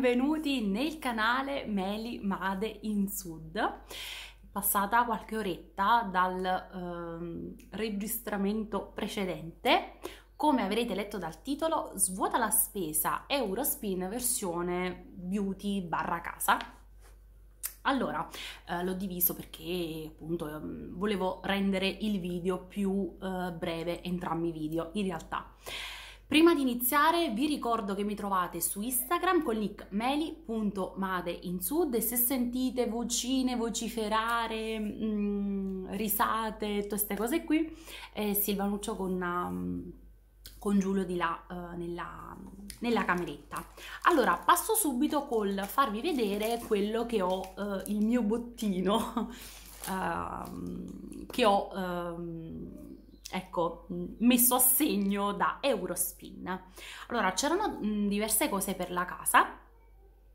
benvenuti nel canale Meli Made in Sud. È passata qualche oretta dal eh, registramento precedente. Come avrete letto dal titolo, svuota la spesa Eurospin versione beauty barra casa. Allora, eh, l'ho diviso perché appunto eh, volevo rendere il video più eh, breve entrambi i video, in realtà. Prima di iniziare vi ricordo che mi trovate su Instagram con nick meli.madeinsud e se sentite vocine, vociferare, mh, mm, risate, tutte queste cose qui, è eh, Silvanuccio con... Um, con Giulio di là eh, nella, nella, cameretta. Allora, passo subito col farvi vedere quello che ho, eh, il mio bottino, eh, che ho ehm, ecco, mm, messo a segno da Eurospin. Allora, c'erano mm, diverse cose per la casa.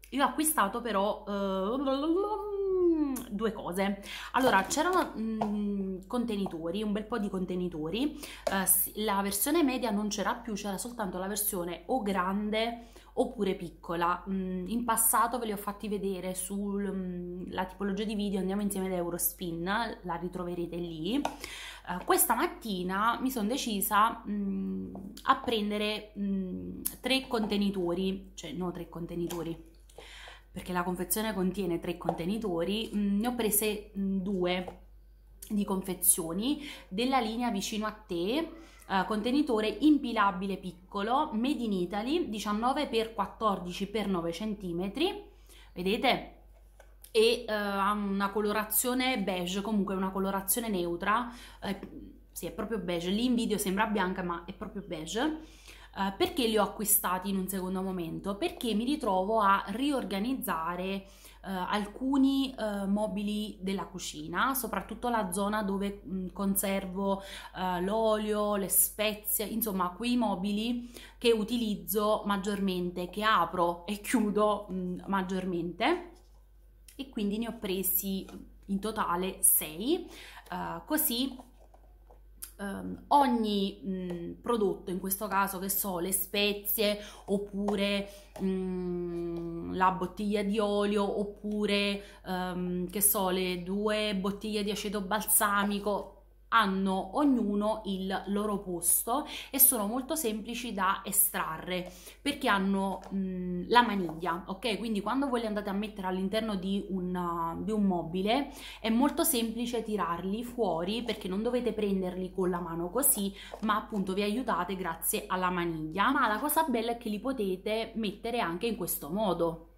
Io ho acquistato però uh, due cose. Allora, c'erano mm, contenitori, un bel po' di contenitori. Uh, la versione media non c'era più, c'era soltanto la versione o grande oppure piccola. Mh, in passato ve li ho fatti vedere sulla tipologia di video Andiamo insieme ad Eurospin, la ritroverete lì. Eh, questa mattina mi sono decisa mh, mm, a prendere mh, mm, tre contenitori, cioè no tre contenitori, perché la confezione contiene tre contenitori, mh, mm, ne ho prese due di confezioni della linea vicino a te, uh, contenitore impilabile piccolo, made in Italy, 19x14x9 cm, vedete? e eh, ha una colorazione beige, comunque una colorazione neutra, uh, sì è proprio beige, lì in video sembra bianca ma è proprio beige. Uh, perché li ho acquistati in un secondo momento? Perché mi ritrovo a riorganizzare alcuni mobili della cucina, soprattutto la zona dove mh, mm, conservo l'olio, le spezie, insomma quei mobili che utilizzo maggiormente, che apro e chiudo mh, mm, maggiormente e quindi ne ho presi in totale 6 uh, eh, così um, ogni mh, mm, prodotto in questo caso che so le spezie oppure mh, mm, la bottiglia di olio oppure um, che so le due bottiglie di aceto balsamico hanno ognuno il loro posto e sono molto semplici da estrarre perché hanno mh, mm, la maniglia, ok? Quindi quando voi li andate a mettere all'interno di, una, uh, di un mobile è molto semplice tirarli fuori perché non dovete prenderli con la mano così, ma appunto vi aiutate grazie alla maniglia. Ma la cosa bella è che li potete mettere anche in questo modo,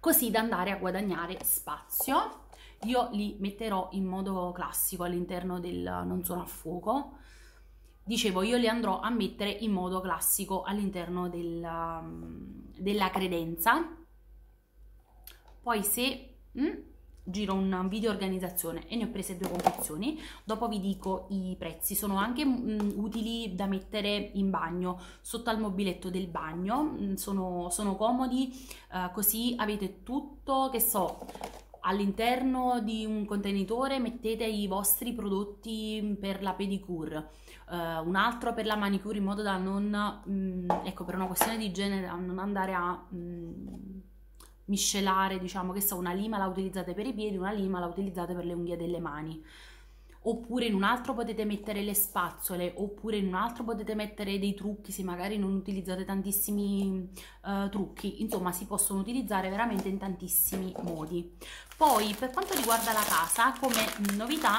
così da andare a guadagnare spazio io li metterò in modo classico all'interno del non sono a fuoco dicevo io li andrò a mettere in modo classico all'interno della, um, della credenza poi se mh, mm, giro un video organizzazione e ne ho prese due confezioni dopo vi dico i prezzi sono anche mh, mm, utili da mettere in bagno sotto al mobiletto del bagno mh, mm, sono, sono comodi uh, così avete tutto che so all'interno di un contenitore mettete i vostri prodotti per la pedicure, eh, un altro per la manicure in modo da non, mh, mm, ecco per una questione di genere, non andare a mh, mm, miscelare, diciamo che so, una lima la utilizzate per i piedi, una lima la utilizzate per le unghie delle mani oppure in un altro potete mettere le spazzole, oppure in un altro potete mettere dei trucchi se magari non utilizzate tantissimi uh, trucchi, insomma si possono utilizzare veramente in tantissimi modi. Poi per quanto riguarda la casa, come novità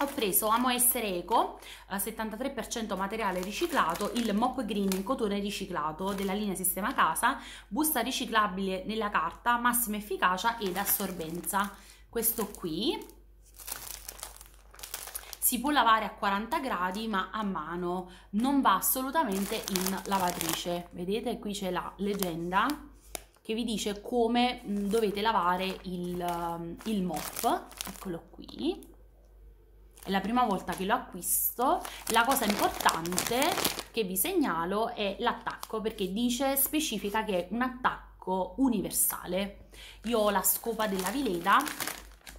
ho preso Amo Essere Eco, 73% eh, materiale riciclato, il mop green in cotone riciclato della linea Sistema Casa, busta riciclabile nella carta, massima efficacia ed assorbenza. Questo qui, si può lavare a 40 gradi ma a mano, non va assolutamente in lavatrice. Vedete qui c'è la leggenda che vi dice come mm, dovete lavare il, um, il mop, eccolo qui. È la prima volta che lo acquisto. La cosa importante che vi segnalo è l'attacco perché dice, specifica che è un attacco universale. Io ho la scopa della Vileda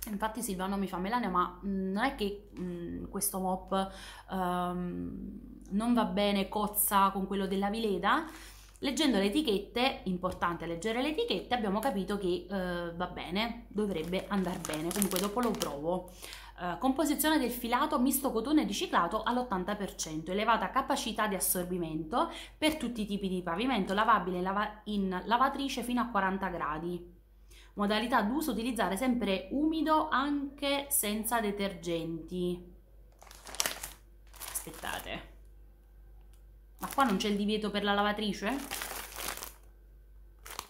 Infatti Silvano mi fa Melania, ma mhmm, non è che mh, mhmm, questo mop um, non va bene cozza con quello della Vileda? Leggendo le etichette, importante leggere le etichette, abbiamo capito che uh, va bene, dovrebbe andare bene, comunque dopo lo provo. Uh, composizione del filato misto cotone riciclato all'80%, elevata capacità di assorbimento per tutti i tipi di pavimento, lavabile lava in lavatrice fino a 40 gradi Modalità d'uso utilizzare sempre umido anche senza detergenti. Aspettate. Ma qua non c'è il divieto per la lavatrice?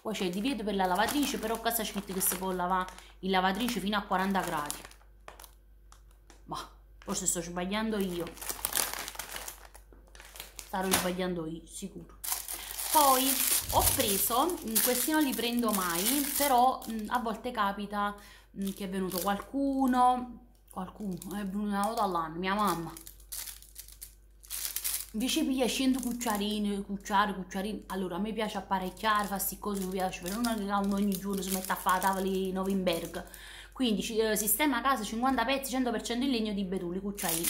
Poi c'è il divieto per la lavatrice, però qua sta scritto che si può lavare in lavatrice fino a 40 gradi. Ma forse sto sbagliando io. Starò sbagliando io, sicuro. Poi ho preso, mm, questi non li prendo mai, però mm, a volte capita mm, che è venuto qualcuno, qualcuno, è eh, venuto una volta all'anno, mia mamma. Invece piglia 100 cucciarini, cucciare, cucciarini. Allora, a me piace apparecchiare, fare queste cose, mi piace, però non è ogni giorno si mette a fare la tavola di Novenberg. Quindi eh, sistema a casa 50 pezzi, 100% in legno di betulli, cucciarini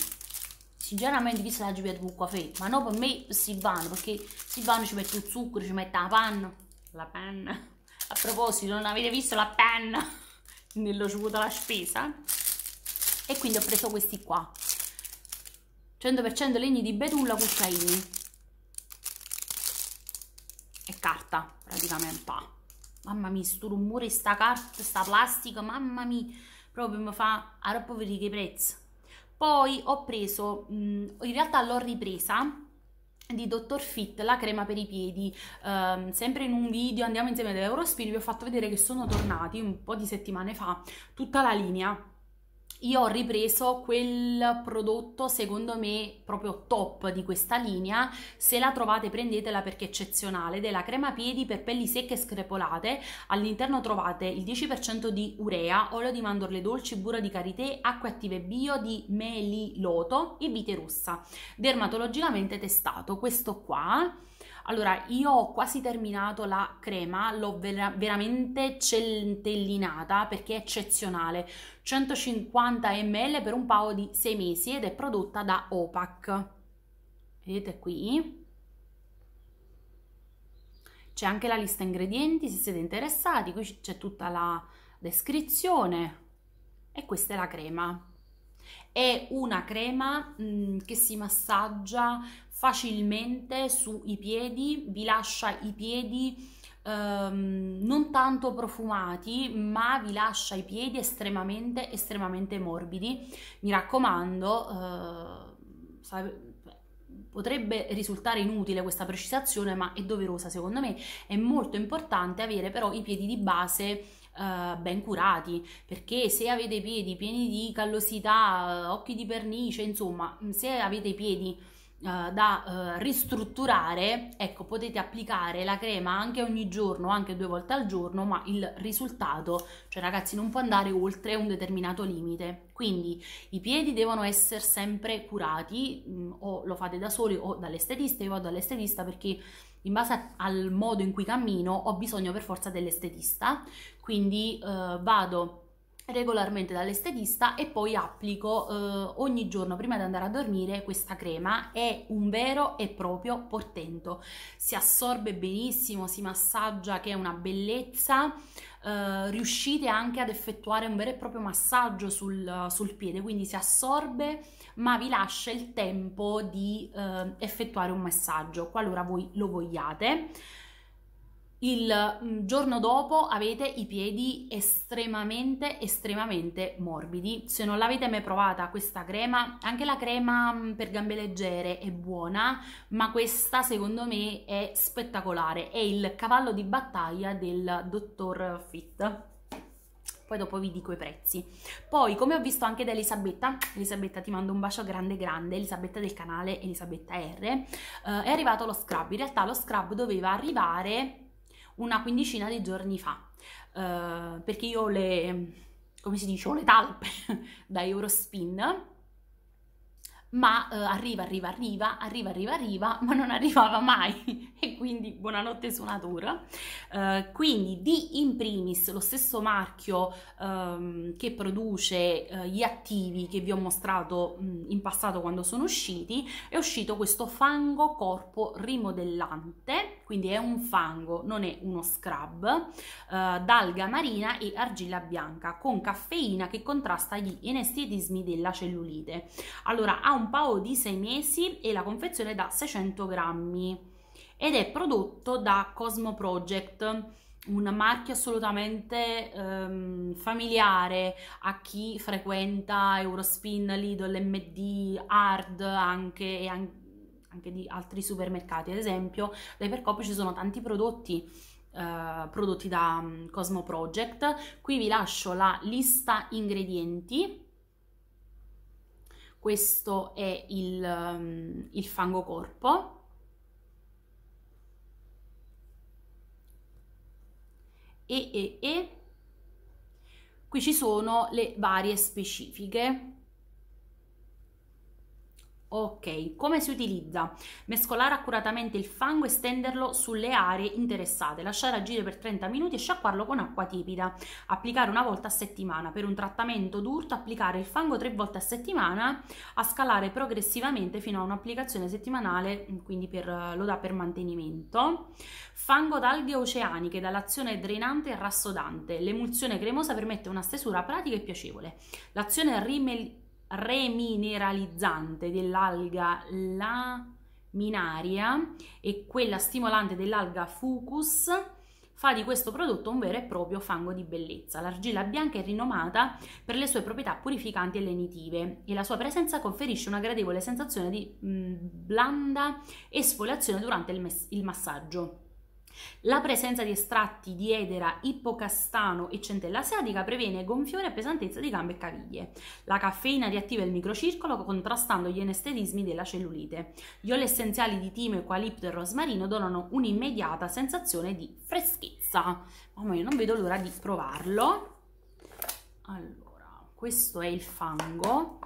sinceramente chissà la gibetta con caffè, ma no per me Silvano, perché Silvano ci mette il zucchero, ci mette la panna, la panna, a proposito non avete visto la panna nello sciuto alla spesa? E quindi ho preso questi qua, 100% legni di betulla cucchiaini e carta praticamente, mamma mia sto rumore, sta carta, sta plastica, mamma mia, proprio mi fa a vedere che prezzo poi ho preso, in realtà l'ho ripresa di Dr. Fit, la crema per i piedi, um, sempre in un video andiamo insieme ad Eurospin, vi ho fatto vedere che sono tornati un po' di settimane fa tutta la linea io ho ripreso quel prodotto secondo me proprio top di questa linea se la trovate prendetela perché è eccezionale della crema piedi per pelli secche e screpolate all'interno trovate il 10% di urea olio di mandorle dolci burro di karité acque attive bio di meli loto e vite rossa dermatologicamente testato questo qua allora, io ho quasi terminato la crema, l'ho vera- veramente centellinata perché è eccezionale. 150 ml per un paio di 6 mesi ed è prodotta da Opac. Vedete qui? C'è anche la lista ingredienti se siete interessati, qui c'è tutta la descrizione e questa è la crema. È una crema mh, che si massaggia facilmente sui piedi, vi lascia i piedi ehm, non tanto profumati, ma vi lascia i piedi estremamente, estremamente morbidi. Mi raccomando, eh, sabe, potrebbe risultare inutile questa precisazione, ma è doverosa secondo me. È molto importante avere però i piedi di base eh, ben curati perché se avete piedi pieni di callosità eh, occhi di pernice insomma se avete i piedi eh, da uh, ristrutturare, ecco, potete applicare la crema anche ogni giorno, anche due volte al giorno, ma il risultato, cioè ragazzi, non può andare oltre un determinato limite. Quindi i piedi devono essere sempre curati, mh, mm, o lo fate da soli o dall'estetista, io vado dall'estetista perché in base al modo in cui cammino ho bisogno per forza dell'estetista, quindi uh, vado regolarmente dall'estetista e poi applico eh, ogni giorno prima di andare a dormire questa crema è un vero e proprio portento si assorbe benissimo si massaggia che è una bellezza eh, riuscite anche ad effettuare un vero e proprio massaggio sul, sul, piede quindi si assorbe ma vi lascia il tempo di eh, effettuare un massaggio qualora voi lo vogliate il mm, giorno dopo avete i piedi estremamente estremamente morbidi se non l'avete mai provata questa crema anche la crema mm, per gambe leggere è buona ma questa secondo me è spettacolare è il cavallo di battaglia del dottor fit poi dopo vi dico i prezzi. Poi, come ho visto anche da Elisabetta, Elisabetta ti mando un bacio grande grande, Elisabetta del canale Elisabetta R, eh, è arrivato lo scrub, in realtà lo scrub doveva arrivare una quindicina di giorni fa, eh, perché io le, come si dice, ho le talpe da Eurospin, ma eh, arriva, arriva, arriva, arriva, arriva, arriva, ma non arrivava mai e quindi buonanotte su natura. Eh, quindi di in primis lo stesso marchio ehm, che produce eh, gli attivi che vi ho mostrato mh, mm, in passato quando sono usciti, è uscito questo fango corpo rimodellante quindi è un fango, non è uno scrub, eh, d'alga marina e argilla bianca con caffeina che contrasta gli inestetismi della cellulite. Allora ha un PAO di 6 mesi e la confezione da 600 grammi ed è prodotto da Cosmo Project un marchio assolutamente um, familiare a chi frequenta Eurospin, Lidl, MD, Hard anche e, an- anche di altri supermercati, ad esempio dall'Ipercoop ci sono tanti prodotti Uh, prodotti da mm, Cosmo Project. Qui vi lascio la lista ingredienti. Questo è il, mm, il fango corpo. E, e, e qui ci sono le varie specifiche Ok, come si utilizza? Mescolare accuratamente il fango e stenderlo sulle aree interessate, lasciare agire per 30 minuti e sciacquarlo con acqua tiepida. Applicare una volta a settimana. Per un trattamento d'urto applicare il fango tre volte a settimana a scalare progressivamente fino a un'applicazione settimanale, quindi per, lo dà per mantenimento. Fango d'alghe oceaniche dall'azione drenante e rassodante. L'emulsione cremosa permette una stesura pratica e piacevole. L'azione rimel- remineralizzante dell'alga laminaria e quella stimolante dell'alga fucus fa di questo prodotto un vero e proprio fango di bellezza. L'argilla bianca è rinomata per le sue proprietà purificanti e lenitive e la sua presenza conferisce una gradevole sensazione di mh, mm, blanda esfoliazione durante il, il massaggio. La presenza di estratti di edera, ippocastano e centella asiatica previene gonfiore e pesantezza di gambe e caviglie. La caffeina riattiva il microcircolo contrastando gli anestetismi della cellulite. Gli oli essenziali di timo, eucalipto e rosmarino donano un'immediata sensazione di freschezza. Mamma io non vedo l'ora di provarlo. Allora, questo è il fango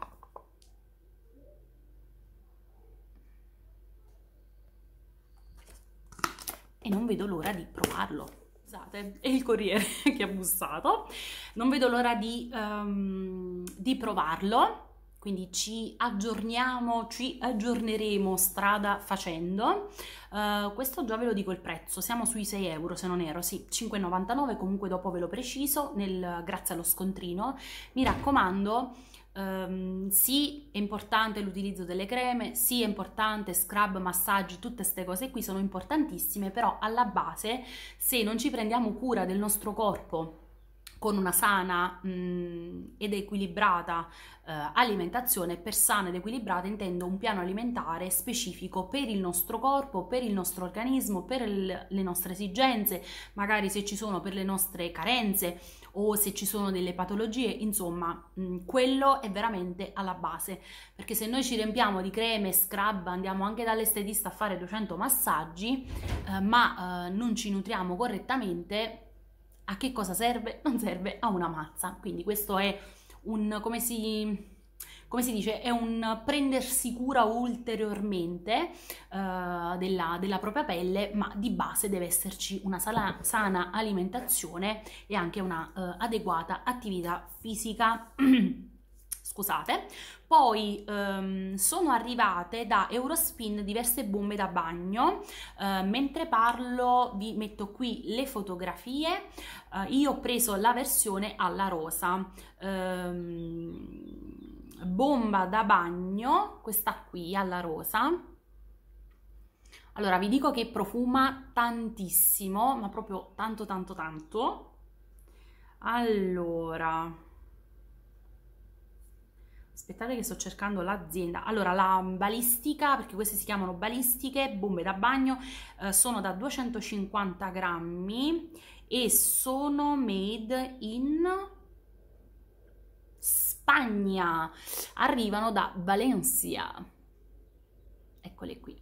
e non vedo l'ora di provarlo scusate, è il corriere che ha bussato. Non vedo l'ora di, um, di, provarlo, quindi ci aggiorniamo, ci aggiorneremo strada facendo. Uh, questo già ve lo dico il prezzo, siamo sui 6 euro se non ero, sì, 5,99, comunque dopo ve lo preciso, nel, grazie allo scontrino. Mi raccomando Um, sì, è importante l'utilizzo delle creme, sì, è importante scrub, massaggi, tutte queste cose qui sono importantissime, però alla base se non ci prendiamo cura del nostro corpo con una sana mh, ed equilibrata eh, alimentazione, per sana ed equilibrata intendo un piano alimentare specifico per il nostro corpo, per il nostro organismo, per il, le nostre esigenze, magari se ci sono per le nostre carenze o se ci sono delle patologie, insomma, mh, quello è veramente alla base, perché se noi ci riempiamo di creme, scrub, andiamo anche dall'estetista a fare 200 massaggi, eh, ma eh, non ci nutriamo correttamente, a che cosa serve? Non serve a una mazza. Quindi questo è un, come si, come si dice, è un prendersi cura ulteriormente uh, della, della, propria pelle, ma di base deve esserci una sala, sana alimentazione e anche una uh, adeguata attività fisica. scusate, poi ehm, sono arrivate da Eurospin diverse bombe da bagno, eh, mentre parlo vi metto qui le fotografie, eh, io ho preso la versione alla rosa, ehm, bomba da bagno, questa qui alla rosa, allora, vi dico che profuma tantissimo, ma proprio tanto tanto tanto. Allora, aspettate che sto cercando l'azienda allora la balistica perché queste si chiamano balistiche bombe da bagno eh, sono da 250 grammi e sono made in Spagna arrivano da Valencia eccole qui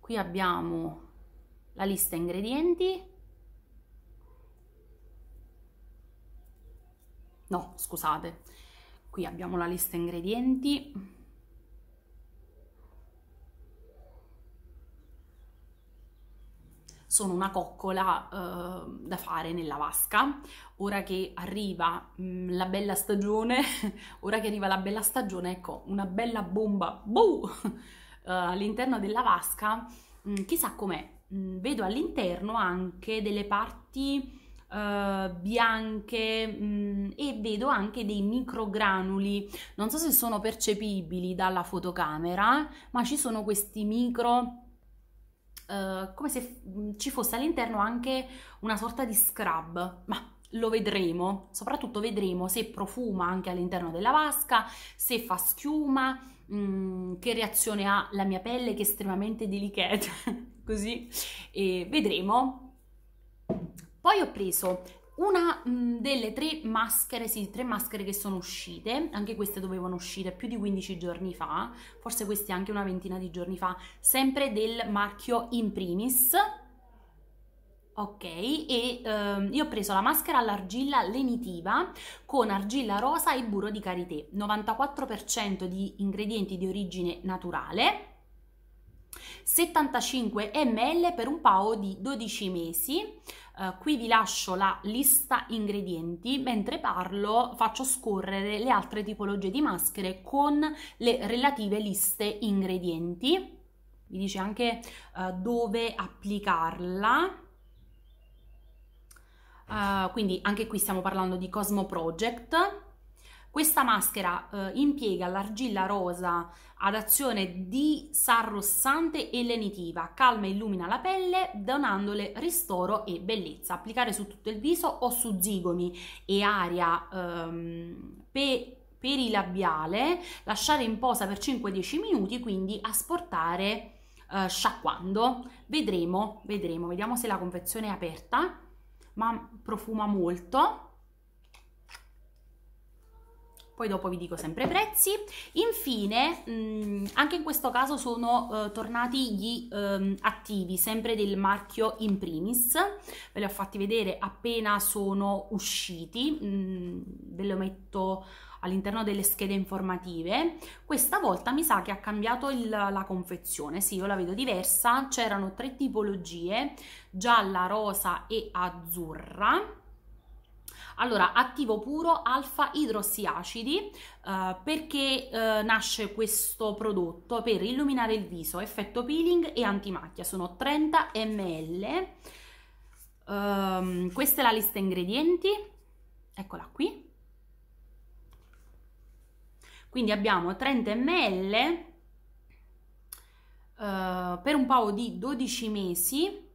qui abbiamo la lista ingredienti no scusate qui abbiamo la lista ingredienti sono una coccola eh, da fare nella vasca ora che arriva mh, mm, la bella stagione ora che arriva la bella stagione ecco una bella bomba boh, eh, all'interno della vasca mh, mm, chissà com'è mm, vedo all'interno anche delle parti eh, bianche mh, mm, e vedo anche dei microgranuli, non so se sono percepibili dalla fotocamera, ma ci sono questi micro... Eh, come se mm, ci fosse all'interno anche una sorta di scrub, ma lo vedremo, soprattutto vedremo se profuma anche all'interno della vasca, se fa schiuma, mh, mm, che reazione ha la mia pelle che è estremamente delicata, così e vedremo poi ho preso una mh, mm, delle tre maschere, sì, tre maschere che sono uscite, anche queste dovevano uscire più di 15 giorni fa, forse queste anche una ventina di giorni fa, sempre del marchio In Primis. Ok, e ehm, io ho preso la maschera all'argilla lenitiva con argilla rosa e burro di karité, 94% di ingredienti di origine naturale, 75 ml per un pao di 12 mesi. Eh, qui vi lascio la lista ingredienti, mentre parlo faccio scorrere le altre tipologie di maschere con le relative liste ingredienti. Vi dice anche eh, dove applicarla. Eh, quindi anche qui stiamo parlando di Cosmo Project questa maschera eh, impiega l'argilla rosa ad azione di sarrossante e lenitiva, calma e illumina la pelle donandole ristoro e bellezza. Applicare su tutto il viso o su zigomi e aria ehm, pe- perilabiale, lasciare in posa per 5-10 minuti, quindi asportare eh, sciacquando. Vedremo, vedremo, vediamo se la confezione è aperta, ma profuma molto poi dopo vi dico sempre i prezzi. Infine, mh, mm, anche in questo caso sono eh, tornati gli ehm, attivi, sempre del marchio In Primis, ve li ho fatti vedere appena sono usciti, mh, mm, ve lo metto all'interno delle schede informative. Questa volta mi sa che ha cambiato il, la confezione, sì, io la vedo diversa, c'erano tre tipologie, gialla, rosa e azzurra allora, attivo puro alfa idrossiacidi eh, perché eh, nasce questo prodotto per illuminare il viso, effetto peeling e antimacchia. Sono 30 ml. Um, questa è la lista ingredienti. Eccola qui. Quindi abbiamo 30 ml uh, per un paio di 12 mesi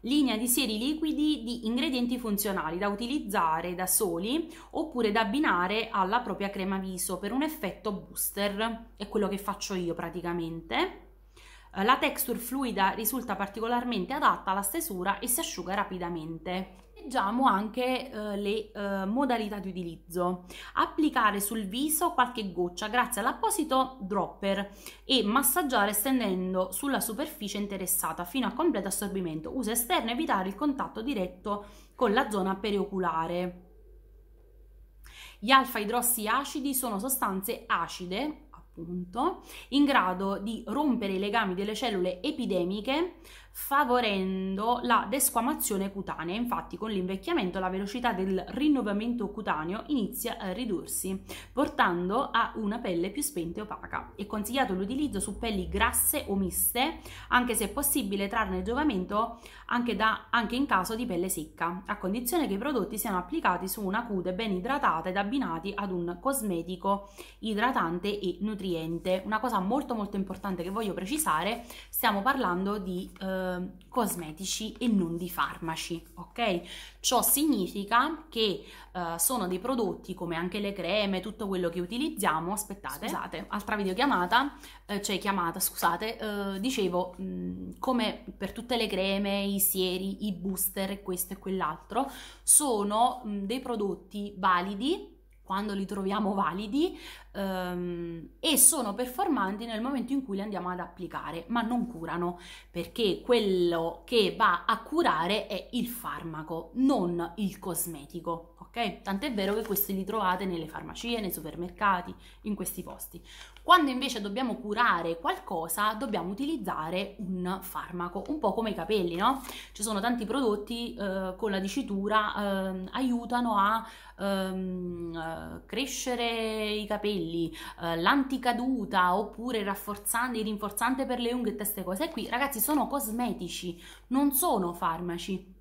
linea di seri liquidi di ingredienti funzionali da utilizzare da soli oppure da abbinare alla propria crema viso per un effetto booster, è quello che faccio io praticamente. Eh, la texture fluida risulta particolarmente adatta alla stesura e si asciuga rapidamente. Leggiamo anche eh, le eh, modalità di utilizzo. Applicare sul viso qualche goccia grazie all'apposito dropper e massaggiare stendendo sulla superficie interessata fino a completo assorbimento. Uso esterno evitare il contatto diretto con la zona perioculare. Gli alfa idrossi acidi sono sostanze acide, appunto, in grado di rompere i legami delle cellule epidemiche favorendo la desquamazione cutanea. Infatti con l'invecchiamento la velocità del rinnovamento cutaneo inizia a ridursi, portando a una pelle più spenta e opaca. È consigliato l'utilizzo su pelli grasse o miste, anche se è possibile trarne giovamento anche, da, anche in caso di pelle secca, a condizione che i prodotti siano applicati su una cute ben idratata ed abbinati ad un cosmetico idratante e nutriente. Una cosa molto molto importante che voglio precisare, stiamo parlando di... Eh, Ehm, cosmetici e non di farmaci, ok? Ciò significa che eh, sono dei prodotti come anche le creme, tutto quello che utilizziamo, aspettate, scusate, altra videochiamata, eh, cioè chiamata, scusate, eh, dicevo, mh, come per tutte le creme, i sieri, i booster, questo e quell'altro, sono mh, dei prodotti validi quando li troviamo validi um, e sono performanti nel momento in cui li andiamo ad applicare, ma non curano, perché quello che va a curare è il farmaco, non il cosmetico ok? Tant'è vero che questi li trovate nelle farmacie, nei supermercati, in questi posti. Quando invece dobbiamo curare qualcosa, dobbiamo utilizzare un farmaco, un po' come i capelli, no? Ci sono tanti prodotti eh, con la dicitura eh, aiutano a ehm, eh, crescere i capelli, eh, l'anticaduta oppure rafforzante, il rinforzante per le unghie e queste cose qui. Ragazzi, sono cosmetici, non sono farmaci.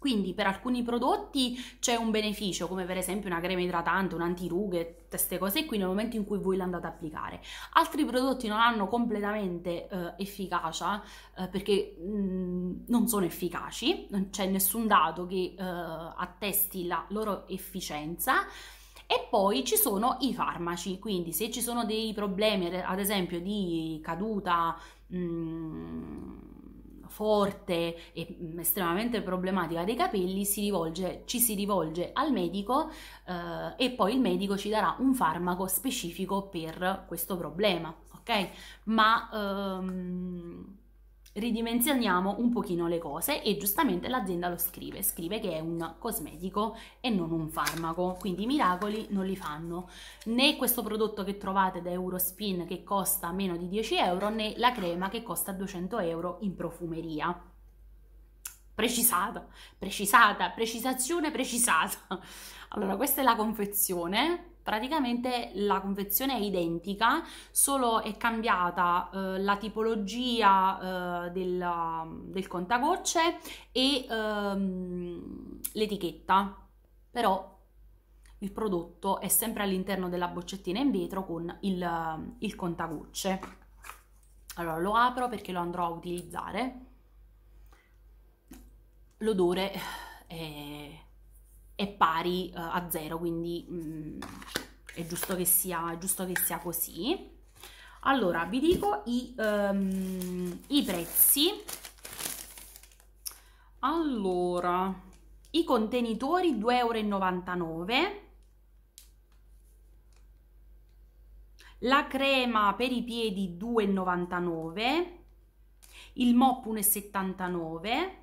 Quindi per alcuni prodotti c'è un beneficio, come per esempio una crema idratante, un antirughe, queste cose qui nel momento in cui voi le andate ad applicare. Altri prodotti non hanno completamente eh, efficacia eh, perché mh, mm, non sono efficaci, non c'è nessun dato che eh, attesti la loro efficienza. E poi ci sono i farmaci, quindi se ci sono dei problemi, ad esempio di caduta, mh, mm, forte e mm, estremamente problematica dei capelli si rivolge, ci si rivolge al medico eh, e poi il medico ci darà un farmaco specifico per questo problema, ok? Ma ehm, ridimensioniamo un pochino le cose e giustamente l'azienda lo scrive, scrive che è un cosmetico e non un farmaco, quindi i miracoli non li fanno, né questo prodotto che trovate da Eurospin che costa meno di 10 euro, né la crema che costa 200 euro in profumeria. Precisata, precisata, precisazione precisata. Allora, questa è la confezione, praticamente la confezione è identica, solo è cambiata eh, la tipologia eh, della, del contagocce e ehm, l'etichetta, però il prodotto è sempre all'interno della boccettina in vetro con il, il contagocce. Allora lo apro perché lo andrò a utilizzare. L'odore è è pari uh, a 0, quindi mm, è, giusto che sia, è, giusto che sia, così. Allora, vi dico i, um, i prezzi. Allora, i contenitori 2,99 euro. la crema per i piedi 2,99 il mop 1,79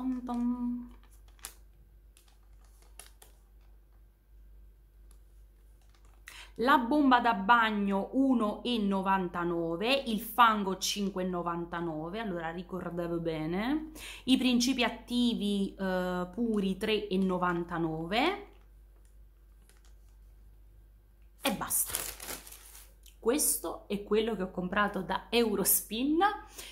pom pom la bomba da bagno 1,99, il fango 5,99, allora ricordavo bene, i principi attivi eh, puri 3,99 e basta. Questo è quello che ho comprato da Eurospin,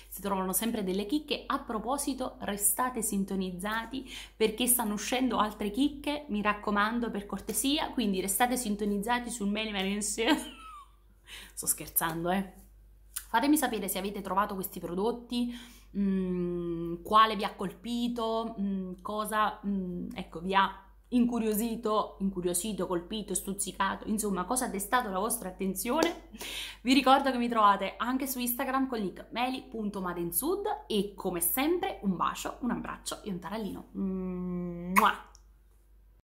si trovano sempre delle chicche. A proposito, restate sintonizzati perché stanno uscendo altre chicche, mi raccomando per cortesia, quindi restate sintonizzati sul Many Marines. Sto scherzando, eh. Fatemi sapere se avete trovato questi prodotti, mh, mm, quale vi ha colpito, mh, mm, cosa mh, mm, ecco, vi ha incuriosito, incuriosito, colpito, stuzzicato, insomma cosa ha destato la vostra attenzione, vi ricordo che mi trovate anche su Instagram con link meli.madensud e come sempre un bacio, un abbraccio e un tarallino. Mua!